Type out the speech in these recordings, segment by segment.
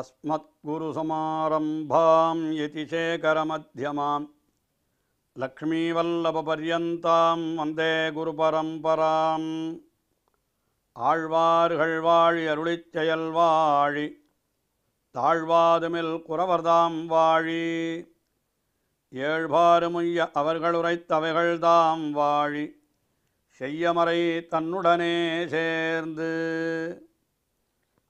अस्मद्गुरुसमारम्भां यतिशेखरमध्यमां लक्ष्मीवल्लभपर्यन्तां वन्दे गुरुपरम्पराम् ஆழ்வார்கள் வாழி அருளிச்செயல் வாழி தாழ்வாதுமில் குறவர்தாம் வாழி அவர்களுரைத்தவைகள் அவர்களுரைத்தவைகள்தாம் வாழி செய்யமறை தன்னுடனே சேர்ந்து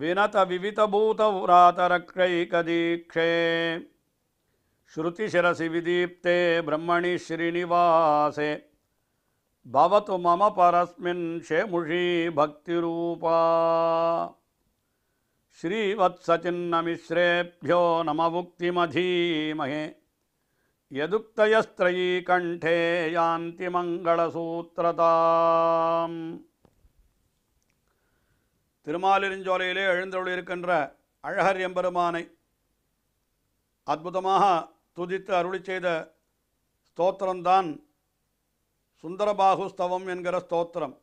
विनतविवितभूतव्रातरक्रैकदीक्षे श्रुतिशिरसि विदीप्ते ब्रह्मणि श्रीनिवासे भवतु मम परस्मिन् शेमुषी भक्तिरूपा श्रीवत्सचिन्नमिश्रेभ्यो नमवुक्तिमधीमहे यदुक्तयस्त्रयी कण्ठे यान्ति मङ्गलसूत्रताम् திருமாலிருஞ்சோலையிலே எழுந்தருள் இருக்கின்ற அழகர் எம்பெருமானை அற்புதமாக துதித்து அருளி செய்த ஸ்தோத்திரம்தான் சுந்தரபாகுஸ்தவம் என்கிற ஸ்தோத்திரம்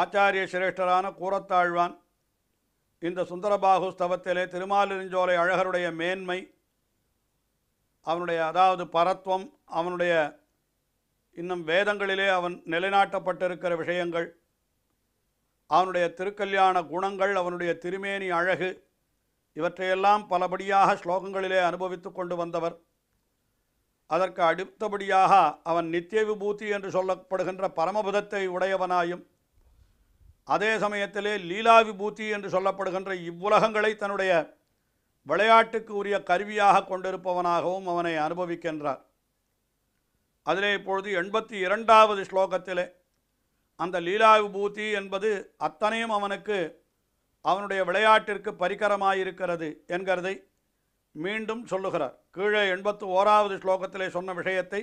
ஆச்சாரிய சிரேஷ்டரான கூறத்தாழ்வான் இந்த சுந்தரபாகுஸ்தவத்திலே திருமாலிருஞ்சோலை அழகருடைய மேன்மை அவனுடைய அதாவது பரத்வம் அவனுடைய இன்னும் வேதங்களிலே அவன் நிலைநாட்டப்பட்டிருக்கிற விஷயங்கள் அவனுடைய திருக்கல்யாண குணங்கள் அவனுடைய திருமேனி அழகு இவற்றையெல்லாம் பலபடியாக ஸ்லோகங்களிலே அனுபவித்து கொண்டு வந்தவர் அதற்கு அடுத்தபடியாக அவன் நித்திய விபூதி என்று சொல்லப்படுகின்ற பரமபுதத்தை உடையவனாயும் அதே சமயத்திலே லீலா விபூதி என்று சொல்லப்படுகின்ற இவ்வுலகங்களை தன்னுடைய விளையாட்டுக்கு உரிய கருவியாக கொண்டிருப்பவனாகவும் அவனை அனுபவிக்கின்றார் அதிலே இப்பொழுது எண்பத்தி இரண்டாவது ஸ்லோகத்திலே அந்த லீலா விபூதி என்பது அத்தனையும் அவனுக்கு அவனுடைய விளையாட்டிற்கு பரிகரமாயிருக்கிறது என்கிறதை மீண்டும் சொல்லுகிறார் கீழே எண்பத்து ஓராவது ஸ்லோகத்திலே சொன்ன விஷயத்தை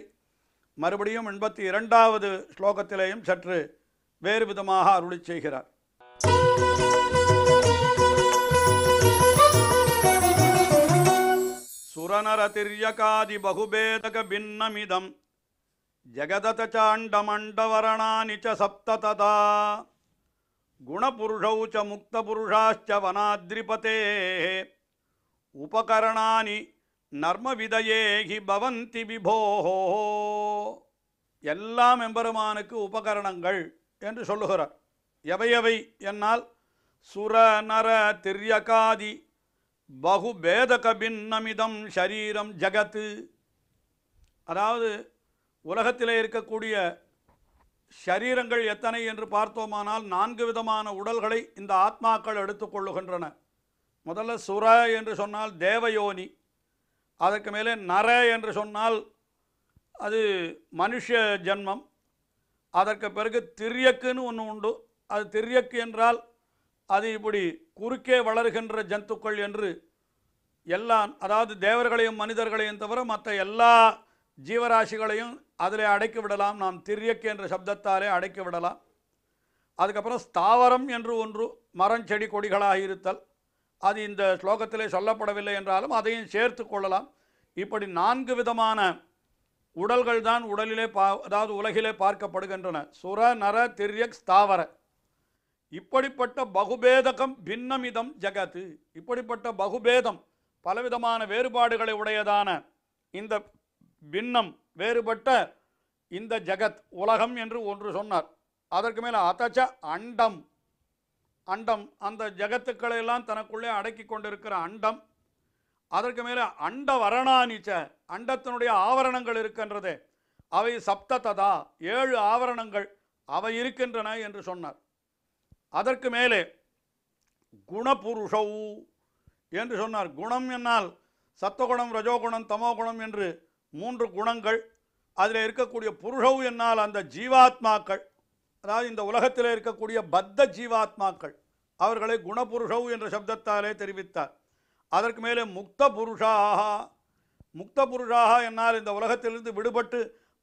மறுபடியும் எண்பத்தி இரண்டாவது ஸ்லோகத்திலேயும் சற்று வேறு விதமாக அருளி செய்கிறார் சுரநரதிரியகாதி பகுபேதக பின்னமிதம் जगदतचाण्डमण्डवरणानि च सप्त तदा गुणपुरुषौ च मुक्तपुरुषाश्च वनाद्रिपतेः उपकरणानि நர்மவிதையே ஹி பவந்தி விபோஹோ எல்லாம் எம்பெருமானுக்கு உபகரணங்கள் என்று சொல்லுகிறார் எவையவை என்னால் சுர நர திரியகாதி பகு பேதக பின்னமிதம் ஷரீரம் ஜகத்து அதாவது உலகத்திலே இருக்கக்கூடிய ஷரீரங்கள் எத்தனை என்று பார்த்தோமானால் நான்கு விதமான உடல்களை இந்த ஆத்மாக்கள் எடுத்துக்கொள்ளுகின்றன முதல்ல சுர என்று சொன்னால் தேவயோனி அதற்கு மேலே நர என்று சொன்னால் அது மனுஷ ஜென்மம் அதற்கு பிறகு திரியக்குன்னு ஒன்று உண்டு அது திரியக்கு என்றால் அது இப்படி குறுக்கே வளர்கின்ற ஜந்துக்கள் என்று எல்லாம் அதாவது தேவர்களையும் மனிதர்களையும் தவிர மற்ற எல்லா ஜீவராசிகளையும் அதில் அடைக்கி விடலாம் நாம் திரியக்கு என்ற சப்தத்தாலே அடைக்கி விடலாம் அதுக்கப்புறம் ஸ்தாவரம் என்று ஒன்று மரம் செடி கொடிகளாக இருத்தல் அது இந்த ஸ்லோகத்திலே சொல்லப்படவில்லை என்றாலும் அதையும் சேர்த்து கொள்ளலாம் இப்படி நான்கு விதமான உடல்கள் தான் உடலிலே பா அதாவது உலகிலே பார்க்கப்படுகின்றன சுர நர திரியக் ஸ்தாவர இப்படிப்பட்ட பகுபேதகம் பின்னமிதம் ஜகத்து இப்படிப்பட்ட பகுபேதம் பலவிதமான வேறுபாடுகளை உடையதான இந்த பின்னம் வேறுபட்ட இந்த ஜகத் உலகம் என்று ஒன்று சொன்னார் அதற்கு மேலே அத்தச்ச அண்டம் அண்டம் அந்த எல்லாம் தனக்குள்ளே அடக்கி கொண்டிருக்கிற அண்டம் அதற்கு மேலே அண்ட வரணானிச்ச அண்டத்தினுடைய ஆவரணங்கள் இருக்கின்றது அவை சப்தததா ஏழு ஆவரணங்கள் அவை இருக்கின்றன என்று சொன்னார் அதற்கு மேலே குணபுருஷவு என்று சொன்னார் குணம் என்னால் சத்தகுணம் ரஜோகுணம் தமோகுணம் என்று மூன்று குணங்கள் அதில் இருக்கக்கூடிய புருஷவு என்னால் அந்த ஜீவாத்மாக்கள் அதாவது இந்த உலகத்தில் இருக்கக்கூடிய பத்த ஜீவாத்மாக்கள் அவர்களை குணபுருஷவு என்ற சப்தத்தாலே தெரிவித்தார் அதற்கு மேலே முக்த புருஷாக முக்த புருஷாக என்னால் இந்த உலகத்திலிருந்து விடுபட்டு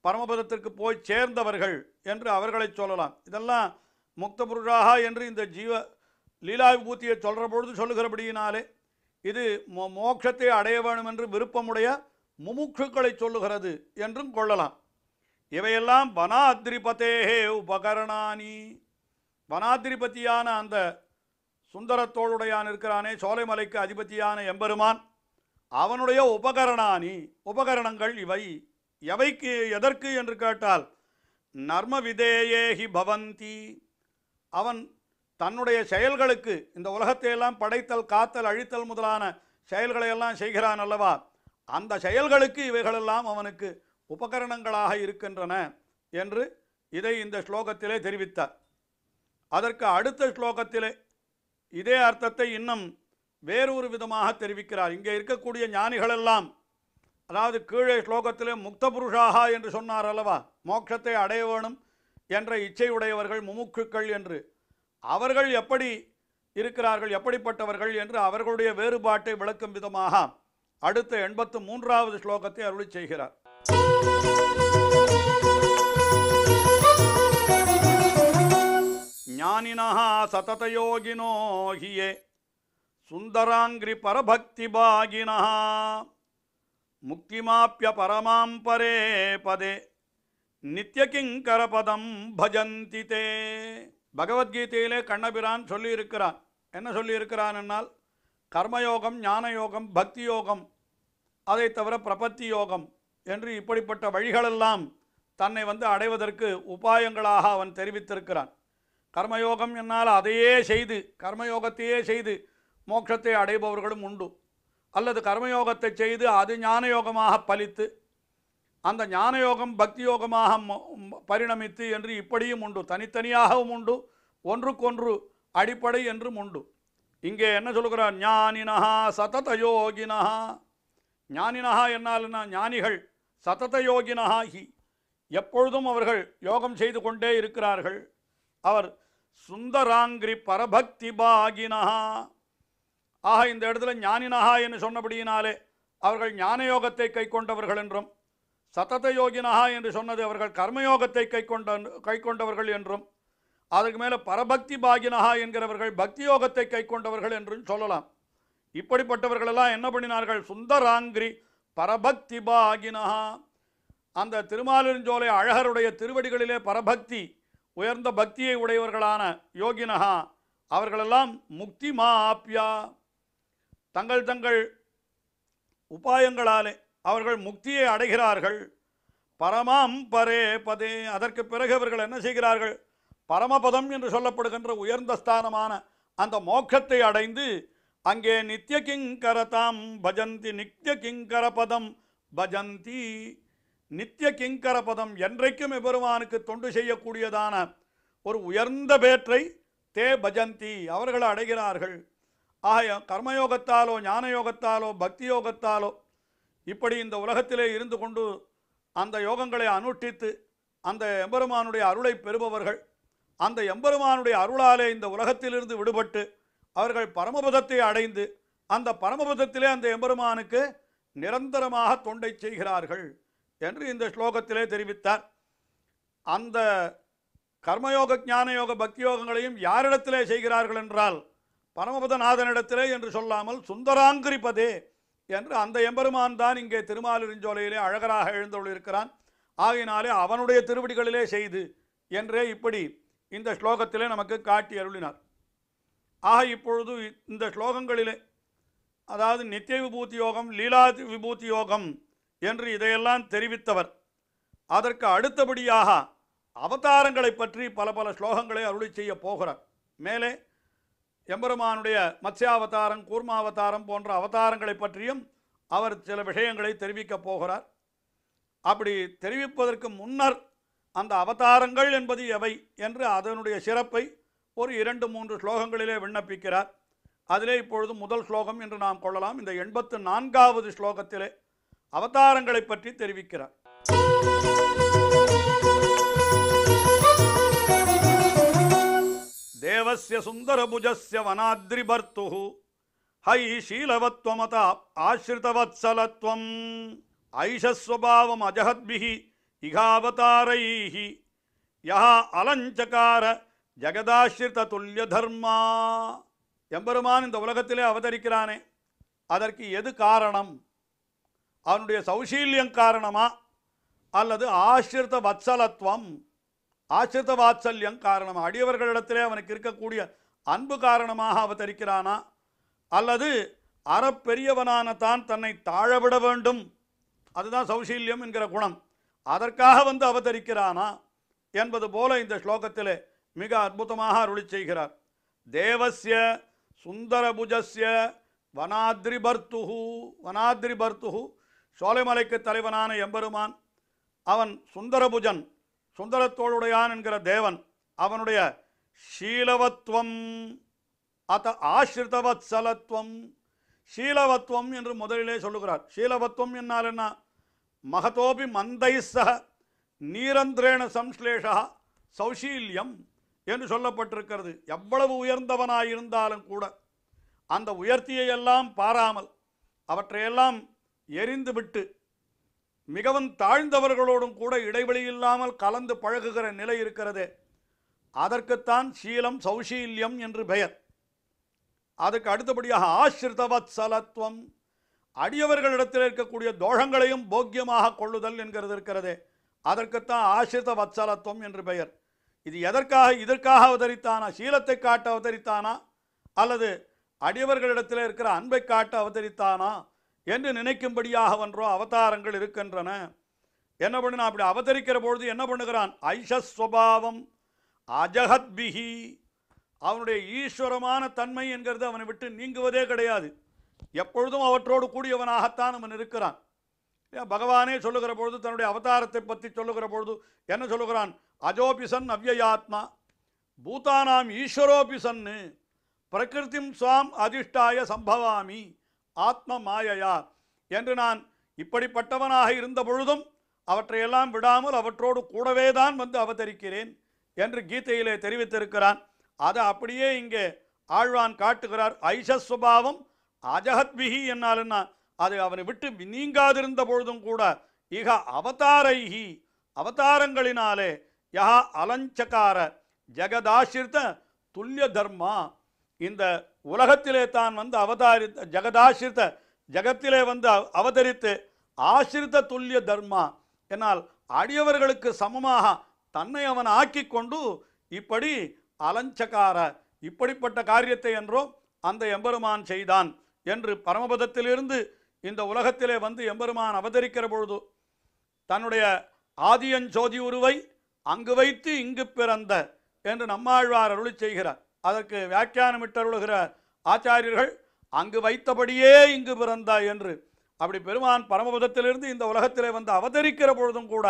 பரமபதத்திற்கு போய் சேர்ந்தவர்கள் என்று அவர்களை சொல்லலாம் இதெல்லாம் முக்த புருஷாக என்று இந்த ஜீவ லீலா விபூத்தியை சொல்கிற பொழுது சொல்லுகிறபடியினாலே இது மோ மோட்சத்தை அடைய வேண்டும் என்று விருப்பமுடைய முமுட்சுக்களை சொல்லுகிறது என்றும் கொள்ளலாம் இவையெல்லாம் வனாத்ரிபதேஹே உபகரணானி வனாதிபதியான அந்த சுந்தரத்தோளுடையான் இருக்கிறானே சோலைமலைக்கு அதிபதியான எம்பெருமான் அவனுடைய உபகரணானி உபகரணங்கள் இவை எவைக்கு எதற்கு என்று கேட்டால் நர்ம விதேயேஹி பவந்தி அவன் தன்னுடைய செயல்களுக்கு இந்த உலகத்தையெல்லாம் படைத்தல் காத்தல் அழித்தல் முதலான செயல்களையெல்லாம் செய்கிறான் அல்லவா அந்த செயல்களுக்கு இவைகளெல்லாம் அவனுக்கு உபகரணங்களாக இருக்கின்றன என்று இதை இந்த ஸ்லோகத்திலே தெரிவித்தார் அதற்கு அடுத்த ஸ்லோகத்திலே இதே அர்த்தத்தை இன்னும் வேறொரு விதமாக தெரிவிக்கிறார் இங்கே இருக்கக்கூடிய ஞானிகளெல்லாம் அதாவது கீழே ஸ்லோகத்திலே முக்த புருஷாக என்று சொன்னார் அல்லவா மோட்சத்தை அடைய வேணும் என்ற இச்சையுடையவர்கள் முமுக்குக்கள் என்று அவர்கள் எப்படி இருக்கிறார்கள் எப்படிப்பட்டவர்கள் என்று அவர்களுடைய வேறுபாட்டை விளக்கும் விதமாக அடுத்த எண்பத்து மூன்றாவது ஸ்லோகத்தை அருளி செய்கிறார் ஞானினா சததயோகினோ ஹியே சுந்தராங்கிரி பரபக்தி பாகினா முக்திமாப்பிய பரமாம் பரே பதே நித்யகிங்கர பதம் பஜந்தி தே பகவத்கீதையிலே கண்ணபிரான் சொல்லியிருக்கிறான் என்ன சொல்லியிருக்கிறான் என்னால் கர்மயோகம் ஞானயோகம் பக்தி யோகம் அதை தவிர பிரபத்தி யோகம் என்று இப்படிப்பட்ட வழிகளெல்லாம் தன்னை வந்து அடைவதற்கு உபாயங்களாக அவன் தெரிவித்திருக்கிறான் கர்மயோகம் என்னால் அதையே செய்து கர்மயோகத்தையே செய்து மோட்சத்தை அடைபவர்களும் உண்டு அல்லது கர்மயோகத்தை செய்து அது ஞானயோகமாக பலித்து அந்த ஞானயோகம் பக்தி யோகமாக பரிணமித்து என்று இப்படியும் உண்டு தனித்தனியாகவும் உண்டு ஒன்றுக்கொன்று அடிப்படை என்றும் உண்டு இங்கே என்ன சொல்லுகிறார் ஞானினஹா சதத யோகினஹா ஞானினஹா என்னால்னா ஞானிகள் சதத யோகினஹா ஹி எப்பொழுதும் அவர்கள் யோகம் செய்து கொண்டே இருக்கிறார்கள் அவர் சுந்தராங்கிரி பரபக்தி பாகினஹா ஆக இந்த இடத்துல ஞானினஹா என்று சொன்னபடியினாலே அவர்கள் ஞான யோகத்தை கை கொண்டவர்கள் என்றும் சதத யோகினஹா என்று சொன்னது அவர்கள் கர்மயோகத்தை கை கொண்ட கை கொண்டவர்கள் என்றும் அதுக்கு மேலே பரபக்தி பாகினஹா என்கிறவர்கள் பக்தி யோகத்தை கை கொண்டவர்கள் என்றும் சொல்லலாம் இப்படிப்பட்டவர்களெல்லாம் என்ன பண்ணினார்கள் சுந்தராங்கிரி பரபக்தி பாகினஹா அந்த திருமாலிருஞ்சோலை அழகருடைய திருவடிகளிலே பரபக்தி உயர்ந்த பக்தியை உடையவர்களான யோகினஹா அவர்களெல்லாம் முக்தி மா ஆப்யா தங்கள் தங்கள் உபாயங்களாலே அவர்கள் முக்தியை அடைகிறார்கள் பரமாம் பரே பதே அதற்கு பிறகு அவர்கள் என்ன செய்கிறார்கள் பரமபதம் என்று சொல்லப்படுகின்ற உயர்ந்த ஸ்தானமான அந்த மோட்சத்தை அடைந்து அங்கே நித்திய கிங்கரதாம் பஜந்தி நித்திய கிங்கர பதம் பஜந்தி நித்திய கிங்கர பதம் என்றைக்கும் எபெருமானுக்கு தொண்டு செய்யக்கூடியதான ஒரு உயர்ந்த பேற்றை தே பஜந்தி அவர்கள் அடைகிறார்கள் ஆக கர்மயோகத்தாலோ ஞான யோகத்தாலோ பக்தி யோகத்தாலோ இப்படி இந்த உலகத்திலே இருந்து கொண்டு அந்த யோகங்களை அனுஷ்டித்து அந்த எம்பெருமானுடைய அருளை பெறுபவர்கள் அந்த எம்பெருமானுடைய அருளாலே இந்த உலகத்திலிருந்து விடுபட்டு அவர்கள் பரமபதத்தை அடைந்து அந்த பரமபதத்திலே அந்த எம்பெருமானுக்கு நிரந்தரமாக தொண்டை செய்கிறார்கள் என்று இந்த ஸ்லோகத்திலே தெரிவித்தார் அந்த கர்மயோக ஞானயோக பக்தி யோகங்களையும் யாரிடத்திலே செய்கிறார்கள் என்றால் பரமபதநாதனிடத்திலே என்று சொல்லாமல் சுந்தராங்கிரிப்பதே என்று அந்த எம்பெருமான் தான் இங்கே திருமாலிருஞ்சோலையிலே அழகராக இருக்கிறான் ஆகினாலே அவனுடைய திருவடிகளிலே செய்து என்றே இப்படி இந்த ஸ்லோகத்திலே நமக்கு காட்டி அருளினார் ஆக இப்பொழுது இந்த ஸ்லோகங்களிலே அதாவது நித்திய விபூதி யோகம் லீலா விபூதி யோகம் என்று இதையெல்லாம் தெரிவித்தவர் அதற்கு அடுத்தபடியாக அவதாரங்களை பற்றி பல பல ஸ்லோகங்களை அருளி செய்ய போகிறார் மேலே எம்பெருமானுடைய மத்ஸ்யாவதாரம் கூர்மாவதாரம் போன்ற அவதாரங்களை பற்றியும் அவர் சில விஷயங்களை தெரிவிக்கப் போகிறார் அப்படி தெரிவிப்பதற்கு முன்னர் அந்த அவதாரங்கள் என்பது எவை என்று அதனுடைய சிறப்பை ஒரு இரண்டு மூன்று ஸ்லோகங்களிலே விண்ணப்பிக்கிறார் அதிலே இப்பொழுது முதல் ஸ்லோகம் என்று நாம் கொள்ளலாம் இந்த எண்பத்து நான்காவது ஸ்லோகத்திலே அவதாரங்களை பற்றி தெரிவிக்கிறார் தேவசிய சுந்தரபுஜஸ்ய வனாத்ரிபர்த்து ஹை ஷீலவத்வமத ஆசிரிதவத்சலத்வம் ஐஷஸ்வபாவம் அஜஹத்பிஹி ఇఘావతారైః யா அலஞ்சகார ஜெகதாஸ்ரித துல்லிய தர்மா எம்பெருமான் இந்த உலகத்திலே அவதரிக்கிறானே அதற்கு எது காரணம் அவனுடைய சௌசீல்யம் காரணமா அல்லது ஆசிரித வத்சலத்துவம் ஆசிரித வாத்சல்யம் காரணமா அடியவர்களிடத்திலே அவனுக்கு இருக்கக்கூடிய அன்பு காரணமாக அவதரிக்கிறானா அல்லது அறப்பெரியவனான தான் தன்னை தாழவிட வேண்டும் அதுதான் சௌசீல்யம் என்கிற குணம் அதற்காக வந்து அவதரிக்கிறானா என்பது போல இந்த ஸ்லோகத்தில் மிக அற்புதமாக அருளி செய்கிறார் தேவசிய சுந்தரபுஜஸ்ய வனாத்ரி பர்த்துஹு வனாத்ரி பர்த்துஹு சோலைமலைக்கு தலைவனான எம்பெருமான் அவன் சுந்தரபுஜன் சுந்தரத்தோளுடையான் என்கிற தேவன் அவனுடைய ஷீலவத்துவம் அத ஆசிரிதவத்சலத்வம் ஷீலவத்துவம் என்று முதலிலே சொல்லுகிறார் ஷீலவத்துவம் என்னால் என்ன மகதோபி சக நீரந்திரேண சம்ஸ்லேஷா சௌசீல்யம் என்று சொல்லப்பட்டிருக்கிறது எவ்வளவு உயர்ந்தவனாயிருந்தாலும் கூட அந்த உயர்த்தியை எல்லாம் பாராமல் அவற்றையெல்லாம் எரிந்துவிட்டு மிகவும் தாழ்ந்தவர்களோடும் கூட இடைவெளி இல்லாமல் கலந்து பழகுகிற நிலை இருக்கிறதே அதற்குத்தான் சீலம் சௌசீல்யம் என்று பெயர் அதுக்கு அடுத்தபடியாக ஆசிரிதவத் சலத்துவம் அடியவர்களிடத்தில் இருக்கக்கூடிய தோஷங்களையும் போக்கியமாக கொள்ளுதல் என்கிறது இருக்கிறதே அதற்குத்தான் ஆசிரித வத்சலத்துவம் என்று பெயர் இது எதற்காக இதற்காக அவதரித்தானா சீலத்தை காட்ட அவதரித்தானா அல்லது அடியவர்களிடத்தில் இருக்கிற அன்பை காட்ட அவதரித்தானா என்று நினைக்கும்படியாக ஒன்றோ அவதாரங்கள் இருக்கின்றன என்ன பண்ணினா அப்படி அவதரிக்கிற பொழுது என்ன பண்ணுகிறான் ஐஷஸ்வபாவம் அஜகத்பிஹி அவனுடைய ஈஸ்வரமான தன்மை என்கிறது அவனை விட்டு நீங்குவதே கிடையாது எப்பொழுதும் அவற்றோடு கூடியவனாகத்தான் அவன் இருக்கிறான் பகவானே சொல்லுகிற பொழுது தன்னுடைய அவதாரத்தை பற்றி சொல்லுகிற பொழுது என்ன சொல்லுகிறான் அஜோபிசன் அவ்யயாத்மா பூதானாம் ஈஸ்வரோபிசன்னு பிரகிருத்திம் சுவாம் அதிர்ஷ்டாய சம்பவாமி ஆத்ம மாயையா என்று நான் இப்படிப்பட்டவனாக இருந்த பொழுதும் அவற்றையெல்லாம் விடாமல் அவற்றோடு கூடவே தான் வந்து அவதரிக்கிறேன் என்று கீதையிலே தெரிவித்திருக்கிறான் அதை அப்படியே இங்கே ஆழ்வான் காட்டுகிறார் ஐஷஸ்வபாவம் அஜஹத்பிஹி என்ன அது அவனை விட்டு நீங்காதிருந்த பொழுதும் கூட இக அவதாரைஹி அவதாரங்களினாலே யா அலஞ்சக்கார ஜெகதாசிரித்த துல்லிய தர்மா இந்த உலகத்திலே தான் வந்து அவதாரித்த ஜெகதாசிரித்த ஜெகத்திலே வந்து அவதரித்து ஆசிரித்த துல்லிய தர்மா என்னால் அடியவர்களுக்கு சமமாக தன்னை அவன் ஆக்கி கொண்டு இப்படி அலஞ்சக்கார இப்படிப்பட்ட காரியத்தை என்றோ அந்த எம்பெருமான் செய்தான் என்று பரமபதத்திலிருந்து இந்த உலகத்திலே வந்து எம்பெருமான் அவதரிக்கிற பொழுது தன்னுடைய ஆதியன் ஜோதி உருவை அங்கு வைத்து இங்கு பிறந்த என்று நம்மாழ்வார் அருளி செய்கிறார் அதற்கு வியாக்கியானமிட்டருளுகிற ஆச்சாரியர்கள் அங்கு வைத்தபடியே இங்கு பிறந்த என்று அப்படி பெருமான் பரமபதத்திலிருந்து இந்த உலகத்திலே வந்து அவதரிக்கிற பொழுதும் கூட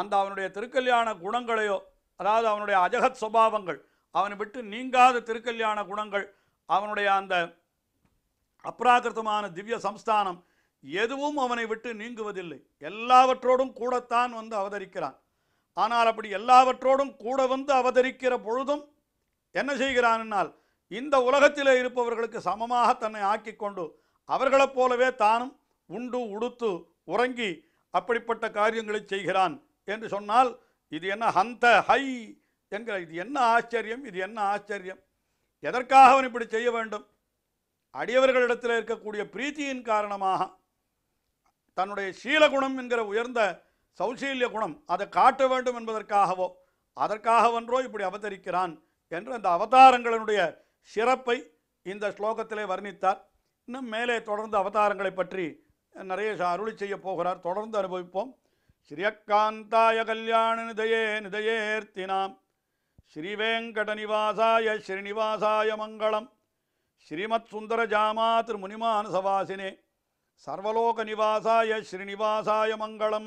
அந்த அவனுடைய திருக்கல்யாண குணங்களையோ அதாவது அவனுடைய அஜகத் சுபாவங்கள் அவனை விட்டு நீங்காத திருக்கல்யாண குணங்கள் அவனுடைய அந்த அப்ராகிருதமான திவ்ய சம்ஸ்தானம் எதுவும் அவனை விட்டு நீங்குவதில்லை எல்லாவற்றோடும் கூடத்தான் வந்து அவதரிக்கிறான் ஆனால் அப்படி எல்லாவற்றோடும் கூட வந்து அவதரிக்கிற பொழுதும் என்ன செய்கிறான்னால் இந்த உலகத்தில் இருப்பவர்களுக்கு சமமாக தன்னை ஆக்கி கொண்டு அவர்களைப் போலவே தானும் உண்டு உடுத்து உறங்கி அப்படிப்பட்ட காரியங்களை செய்கிறான் என்று சொன்னால் இது என்ன ஹந்த ஹை என்கிற இது என்ன ஆச்சரியம் இது என்ன ஆச்சரியம் எதற்காக அவன் இப்படி செய்ய வேண்டும் அடியவர்களிடத்தில் இருக்கக்கூடிய பிரீத்தியின் காரணமாக தன்னுடைய சீலகுணம் என்கிற உயர்ந்த சௌசீல்ய குணம் அதை காட்ட வேண்டும் என்பதற்காகவோ அதற்காகவன்றோ இப்படி அவதரிக்கிறான் என்று அந்த அவதாரங்களினுடைய சிறப்பை இந்த ஸ்லோகத்திலே வர்ணித்தார் இன்னும் மேலே தொடர்ந்து அவதாரங்களை பற்றி நிறைய அருளி செய்ய போகிறார் தொடர்ந்து அனுபவிப்போம் ஸ்ரீயக்காந்தாய கல்யாண நிதையே நிதயேர்த்தினாம் ஸ்ரீவேங்கட நிவாசாய ஸ்ரீனிவாசாய மங்களம் శ్రీమత్ సుందర జామాతృ మునిమానసవాసినే సర్వలోక నివాసాయ శ్రీనివాసాయ మంగళం